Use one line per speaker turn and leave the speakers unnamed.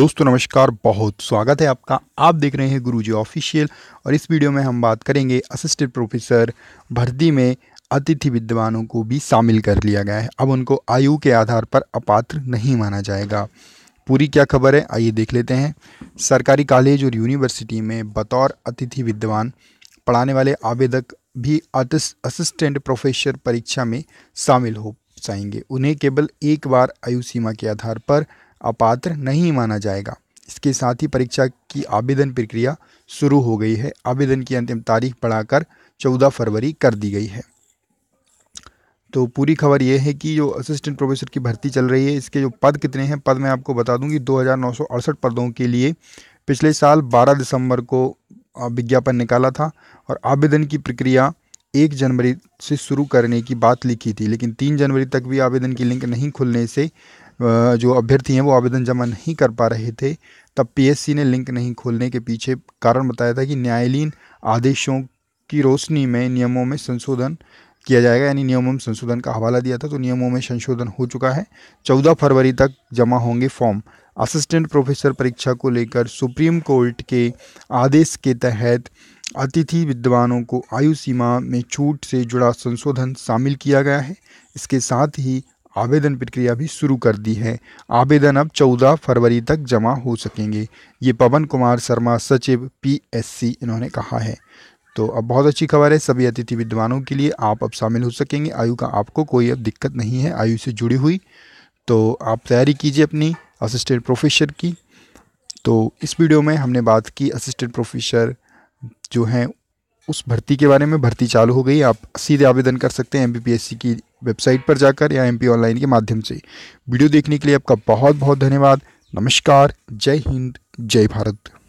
दोस्तों नमस्कार बहुत स्वागत है आपका आप देख रहे हैं गुरुजी ऑफिशियल और इस वीडियो में हम बात करेंगे असिस्टेंट प्रोफेसर भर्ती में अतिथि विद्वानों को भी शामिल कर लिया गया है अब उनको आयु के आधार पर अपात्र नहीं माना जाएगा पूरी क्या खबर है आइए देख लेते हैं सरकारी कॉलेज और यूनिवर्सिटी में बतौर अतिथि विद्वान पढ़ाने वाले आवेदक भी असिस्टेंट प्रोफेसर परीक्षा में शामिल हो जाएंगे उन्हें केवल एक बार आयु सीमा के आधार पर अपात्र नहीं माना जाएगा इसके साथ ही परीक्षा की आवेदन प्रक्रिया शुरू हो गई है आवेदन की अंतिम तारीख बढ़ाकर 14 फरवरी कर दी गई है तो पूरी खबर यह है कि जो असिस्टेंट प्रोफेसर की भर्ती चल रही है इसके जो पद कितने हैं पद मैं आपको बता दूं कि दो पदों के लिए पिछले साल 12 दिसंबर को विज्ञापन निकाला था और आवेदन की प्रक्रिया एक जनवरी से शुरू करने की बात लिखी थी लेकिन तीन जनवरी तक भी आवेदन की लिंक नहीं खुलने से जो अभ्यर्थी हैं वो आवेदन जमा नहीं कर पा रहे थे तब पीएससी ने लिंक नहीं खोलने के पीछे कारण बताया था कि न्यायालयीन आदेशों की रोशनी में नियमों में संशोधन किया जाएगा यानी नियमों में संशोधन का हवाला दिया था तो नियमों में संशोधन हो चुका है चौदह फरवरी तक जमा होंगे फॉर्म असिस्टेंट प्रोफेसर परीक्षा को लेकर सुप्रीम कोर्ट के आदेश के तहत अतिथि विद्वानों को आयु सीमा में छूट से जुड़ा संशोधन शामिल किया गया है इसके साथ ही आवेदन प्रक्रिया भी शुरू कर दी है आवेदन अब 14 फरवरी तक जमा हो सकेंगे ये पवन कुमार शर्मा सचिव पीएससी इन्होंने कहा है तो अब बहुत अच्छी खबर है सभी अतिथि विद्वानों के लिए आप अब शामिल हो सकेंगे आयु का आपको कोई अब दिक्कत नहीं है आयु से जुड़ी हुई तो आप तैयारी कीजिए अपनी असिस्टेंट प्रोफेसर की तो इस वीडियो में हमने बात की असिस्टेंट प्रोफेसर जो हैं उस भर्ती के बारे में भर्ती चालू हो गई आप सीधे आवेदन कर सकते हैं एम की वेबसाइट पर जाकर या एम ऑनलाइन के माध्यम से वीडियो देखने के लिए आपका बहुत बहुत धन्यवाद नमस्कार जय हिंद जय भारत